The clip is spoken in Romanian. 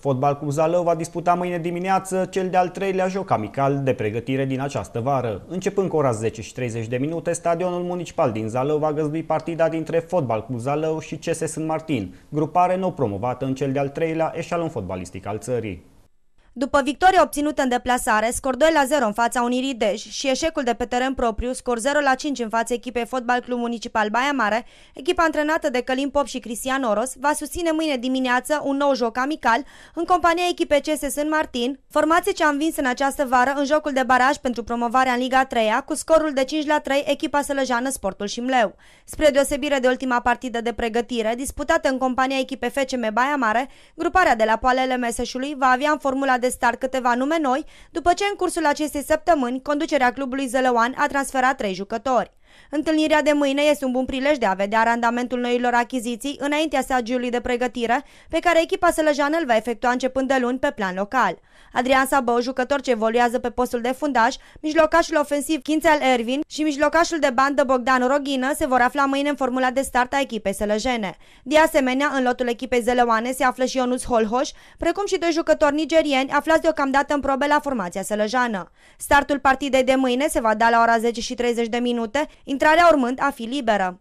Fotbal Club Zalău va disputa mâine dimineață cel de-al treilea joc amical de pregătire din această vară. Începând cu ora 10 și 30 de minute, stadionul municipal din Zalău va găzdui partida dintre Fotbal Club Zalău și CS Sân Martin, grupare nou promovată în cel de-al treilea eșalon fotbalistic al țării. După victoria obținută în deplasare, scor 2 la 0 în fața Unirii Dej și eșecul de pe teren propriu, scor 0 la 5 în fața echipei Fotbal Club Municipal Baia Mare, echipa antrenată de Călin Pop și Cristian Oros va susține mâine dimineață un nou joc amical în compania echipei CS San Martin, formație ce a învins în această vară în jocul de baraj pentru promovarea în Liga 3 cu scorul de 5 la 3 echipa sălăjeană Sportul Mleu. Spre deosebire de ultima partidă de pregătire, disputată în compania echipei FCM Baia Mare, gruparea de la poalele Meseșului va avea în formula de star câteva nume noi, după ce în cursul acestei săptămâni conducerea clubului Zălăuan a transferat trei jucători. Întâlnirea de mâine este un bun prilej de a vedea randamentul noilor achiziții înaintea seagiului de pregătire pe care echipa sălăjeană îl va efectua începând de luni pe plan local. Adrian Sabău, jucător ce evoluează pe postul de fundaș, mijlocașul ofensiv Kințel Ervin și mijlocașul de bandă Bogdan Roghină se vor afla mâine în formula de start a echipei sălăjene. De asemenea, în lotul echipei zeleuane se află și Ionuț Holhoș, precum și doi jucători nigerieni aflați deocamdată în probe la formația Sălăjană. Startul partidei de mâine se va da la ora 10 și 30 de minute, intrarea urmând a fi liberă.